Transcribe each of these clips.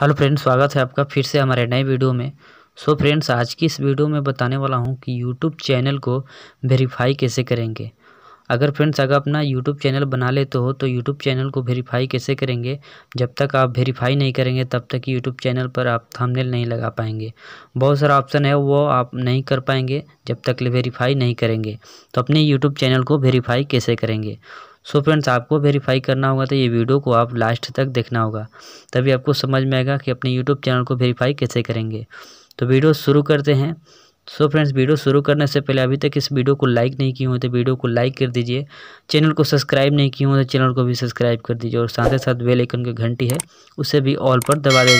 hello friends स्वागत है आपका फिर से हमारे नए वीडियो में सो so फ्रेंड्स आज की इस वीडियो में बताने वाला हूँ कि यूट्यूब चैनल को वेरीफाई कैसे करेंगे अगर फ्रेंड्स अगर अपना यूट्यूब चैनल बना लेते हो तो यूट्यूब चैनल को वेरीफाई कैसे करेंगे जब तक आप वेरीफाई नहीं करेंगे तब तक यूट्यूब चैनल पर आप थमनेल नहीं लगा पाएंगे बहुत सारा ऑप्शन है वो आप नहीं कर पाएंगे जब तक वेरीफाई नहीं करेंगे तो अपने यूट्यूब चैनल को वेरीफाई कैसे करेंगे सो फ्रेंड्स आपको वेरीफाई करना होगा तो ये वीडियो को आप लास्ट तक देखना होगा तभी आपको समझ में आएगा कि अपने यूट्यूब चैनल को वेरीफाई कैसे करेंगे तो वीडियो शुरू करते हैं सो फ्रेंड्स वीडियो शुरू करने से पहले अभी तक इस वीडियो को लाइक नहीं किए हो तो वीडियो को लाइक कर दीजिए चैनल को सब्सक्राइब नहीं किए हो तो चैनल को भी सब्सक्राइब कर दीजिए और साथ ही साथ बेल आइकन की घंटी है उसे भी ऑल पर दबा दे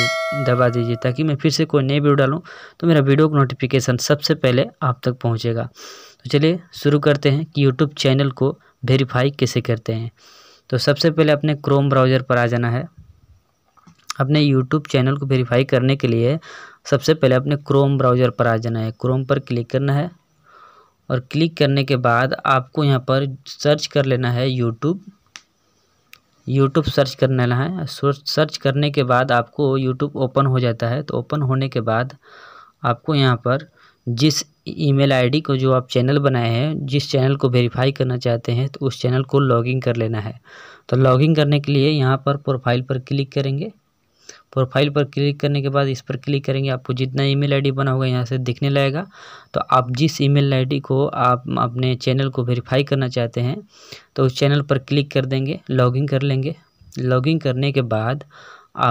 दबा दीजिए ताकि मैं फिर से कोई नई वीडियो डालूँ तो मेरा वीडियो का नोटिफिकेशन सबसे पहले आप तक पहुँचेगा तो चलिए शुरू करते हैं कि यूट्यूब चैनल को वेरीफाई कैसे करते हैं तो सबसे पहले अपने क्रोम ब्राउज़र पर आ जाना है अपने यूट्यूब चैनल को वेरीफाई करने के लिए सबसे पहले अपने क्रोम ब्राउज़र पर आ जाना है क्रोम पर क्लिक करना है और क्लिक करने के बाद आपको यहाँ पर सर्च कर लेना है यूट्यूब यूट्यूब सर्च कर लेना है सर्च करने के बाद आपको यूट्यूब ओपन हो जाता है तो ओपन होने के बाद आपको यहाँ पर जिस ईमेल आईडी को जो आप चैनल बनाए हैं जिस चैनल को वेरीफाई करना चाहते हैं तो उस चैनल को लॉगिन कर लेना है तो लॉगिन करने के लिए यहाँ पर प्रोफाइल पर क्लिक करेंगे प्रोफाइल पर क्लिक करने के बाद इस पर क्लिक करेंगे आपको जितना ईमेल आईडी बना होगा यहाँ से दिखने लगेगा तो आप जिस ईमेल आईडी को आप अपने चैनल को वेरीफाई करना चाहते हैं तो उस चैनल पर क्लिक कर देंगे लॉगिन कर लेंगे लॉगिन करने के बाद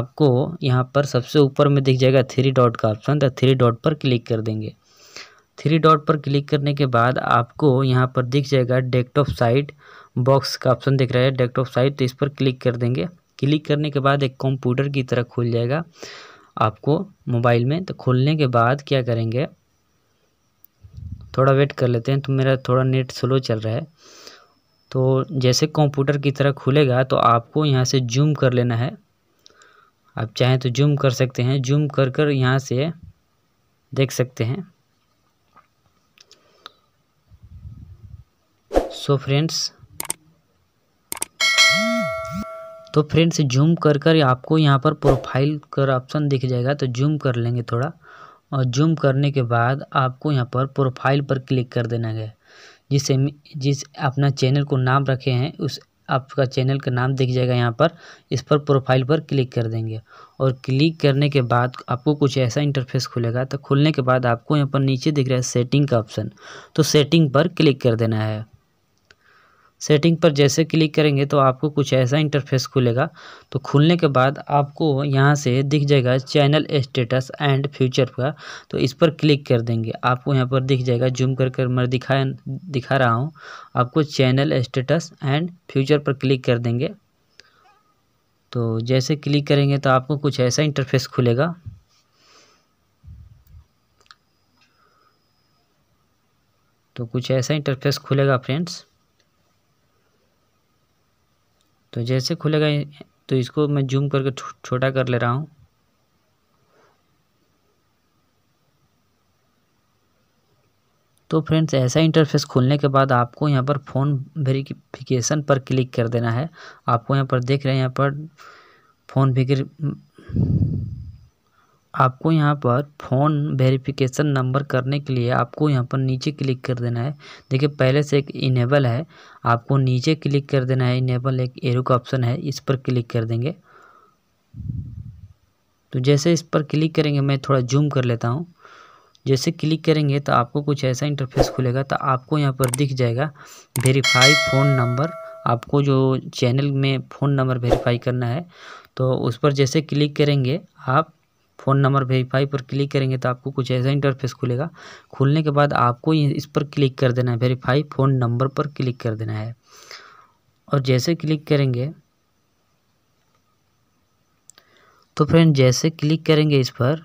आपको यहाँ पर सबसे ऊपर में दिख जाएगा थ्री डॉट का ऑप्शन तो थ्री डॉट पर क्लिक कर देंगे थ्री डॉट पर क्लिक करने के बाद आपको यहाँ पर दिख जाएगा डेस्कटॉप साइट बॉक्स का ऑप्शन दिख रहा है डेस्कटॉप साइट तो इस पर क्लिक कर देंगे क्लिक करने के बाद एक कंप्यूटर की तरह खुल जाएगा आपको मोबाइल में तो खोलने के बाद क्या करेंगे थोड़ा वेट कर लेते हैं तो मेरा थोड़ा नेट स्लो चल रहा है तो जैसे कंप्यूटर की तरह खुलेगा तो आपको यहाँ से जूम कर लेना है आप चाहें तो जूम कर सकते हैं जूम कर कर यहाँ से देख सकते हैं सो फ्रेंड्स तो फ्रेंड्स जूम कर कर आपको यहाँ पर प्रोफाइल कर ऑप्शन दिख जाएगा तो जूम कर लेंगे थोड़ा और जूम करने के बाद आपको यहाँ पर प्रोफाइल पर क्लिक कर देना है जिसे जिस अपना चैनल को नाम रखे हैं उस आपका चैनल का नाम दिख जाएगा यहाँ पर इस पर प्रोफाइल पर क्लिक कर देंगे और क्लिक करने के बाद आपको कुछ ऐसा इंटरफेस खुलेगा तो खुलने के बाद आपको यहाँ पर नीचे दिख रहा है सेटिंग का ऑप्शन तो सेटिंग पर क्लिक कर देना है सेटिंग पर जैसे क्लिक करेंगे तो आपको कुछ ऐसा इंटरफेस खुलेगा तो खुलने के बाद आपको यहाँ से दिख जाएगा चैनल स्टेटस एंड फ्यूचर का तो इस पर क्लिक कर देंगे आपको यहाँ पर दिख जाएगा जूम कर कर मैं दिखा दिखा रहा हूँ आपको चैनल स्टेटस एंड फ्यूचर पर क्लिक कर देंगे तो जैसे क्लिक करेंगे तो आपको कुछ ऐसा इंटरफेस खुलेगा तो कुछ ऐसा इंटरफेस खुलेगा फ्रेंड्स तो जैसे खुलेगा तो इसको मैं जूम करके छोटा कर ले रहा हूँ तो फ्रेंड्स ऐसा इंटरफेस खोलने के बाद आपको यहाँ पर फ़ोन वेरीफिकेशन पर क्लिक कर देना है आपको यहाँ पर देख रहे हैं यहाँ पर फ़ोन फिक्र आपको यहाँ पर फ़ोन वेरिफिकेशन नंबर करने के लिए आपको यहाँ पर नीचे क्लिक कर देना है देखिए पहले से एक इनेबल है आपको नीचे क्लिक कर देना है इनेबल एक एरो का ऑप्शन है इस पर क्लिक कर देंगे तो जैसे इस पर क्लिक करेंगे मैं थोड़ा जूम कर लेता हूँ जैसे क्लिक करेंगे तो आपको कुछ ऐसा इंटरफेस खुलेगा तो आपको यहाँ पर दिख जाएगा वेरीफाई फ़ोन नंबर आपको जो चैनल में फ़ोन नंबर वेरीफाई करना है तो उस पर जैसे क्लिक करेंगे आप फ़ोन नंबर वेरीफाई पर क्लिक करेंगे तो आपको कुछ ऐसा इंटरफेस खुलेगा खुलने के बाद आपको इस पर क्लिक कर देना है वेरीफाई फ़ोन नंबर पर क्लिक कर देना है और जैसे क्लिक करेंगे तो फ्रेंड जैसे क्लिक करेंगे इस पर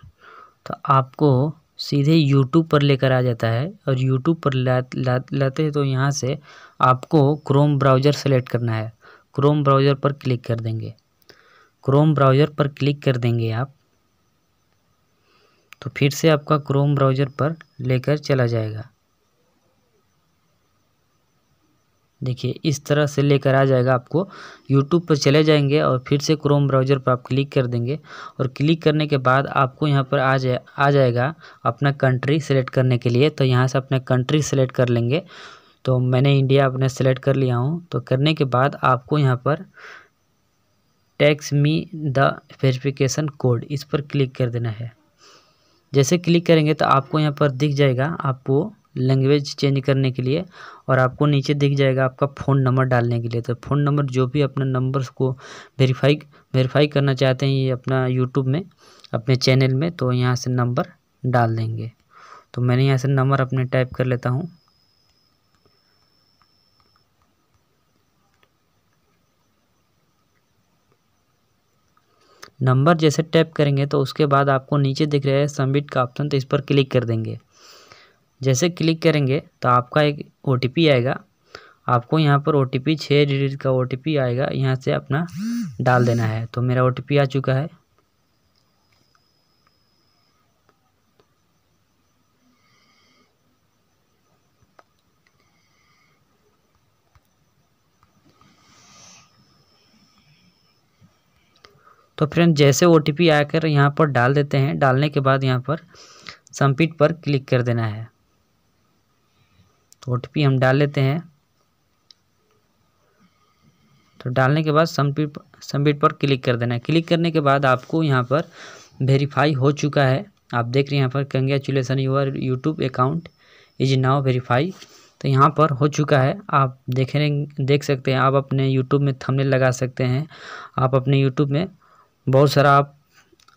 तो आपको सीधे यूट्यूब पर लेकर आ जाता है और यूट्यूब पर ला, ला, लाते हैं तो यहाँ से आपको क्रोम ब्राउज़र सेलेक्ट करना है क्रोम ब्राउज़र पर क्लिक कर देंगे क्रोम ब्राउज़र पर क्लिक कर देंगे आप तो फिर से आपका क्रोम ब्राउज़र पर लेकर चला जाएगा देखिए इस तरह से लेकर आ जाएगा आपको यूट्यूब पर चले जाएंगे और फिर से क्रोम ब्राउज़र पर आप क्लिक कर देंगे और क्लिक करने के बाद आपको यहाँ पर आ जाए आ जाएगा अपना कंट्री सेलेक्ट करने के लिए तो यहाँ से अपना कंट्री सेलेक्ट कर लेंगे तो मैंने इंडिया अपने सेलेक्ट कर लिया हूँ तो करने के बाद आपको यहाँ पर text me the verification code इस पर क्लिक कर देना है जैसे क्लिक करेंगे तो आपको यहाँ पर दिख जाएगा आपको लैंग्वेज चेंज करने के लिए और आपको नीचे दिख जाएगा आपका फ़ोन नंबर डालने के लिए तो फ़ोन नंबर जो भी अपने नंबर को वेरीफाई वेरीफाई करना चाहते हैं ये अपना यूट्यूब में अपने चैनल में तो यहाँ से नंबर डाल देंगे तो मैंने यहाँ से नंबर अपने टाइप कर लेता हूँ नंबर जैसे टैप करेंगे तो उसके बाद आपको नीचे दिख रहा है सबमिट का ऑप्शन तो इस पर क्लिक कर देंगे जैसे क्लिक करेंगे तो आपका एक ओ आएगा आपको यहाँ पर ओ टी पी छः डिजिट का ओ आएगा यहाँ से अपना डाल देना है तो मेरा ओ आ चुका है तो फ्रेंड जैसे ओ टी पी आकर यहाँ पर डाल देते हैं डालने के बाद यहाँ पर सबमिट पर क्लिक कर देना है तो ओ हम डाल लेते हैं तो डालने के बाद सबमिट सबमिट पर क्लिक कर देना है क्लिक करने के बाद आपको यहाँ पर वेरीफाई हो चुका है आप देख रहे हैं यहाँ पर congratulations your YouTube account is now verify तो यहाँ पर हो चुका है आप देख देख सकते हैं आप अपने यूट्यूब में थंबनेल लगा सकते हैं आप अपने यूट्यूब में बहुत सारा आप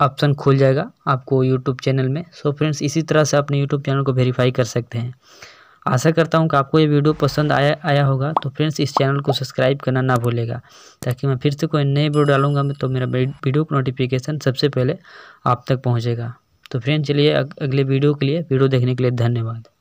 ऑप्शन खुल जाएगा आपको यूट्यूब चैनल में सो so फ्रेंड्स इसी तरह से अपने यूट्यूब चैनल को वेरीफाई कर सकते हैं आशा करता हूँ कि आपको ये वीडियो पसंद आया आया होगा तो फ्रेंड्स इस चैनल को सब्सक्राइब करना ना भूलेगा ताकि मैं फिर से कोई नए वीडियो डालूंगा तो मेरा वीडियो का नोटिफिकेशन सबसे पहले आप तक पहुँचेगा तो फ्रेंड्स चलिए अगले वीडियो के लिए वीडियो देखने के लिए धन्यवाद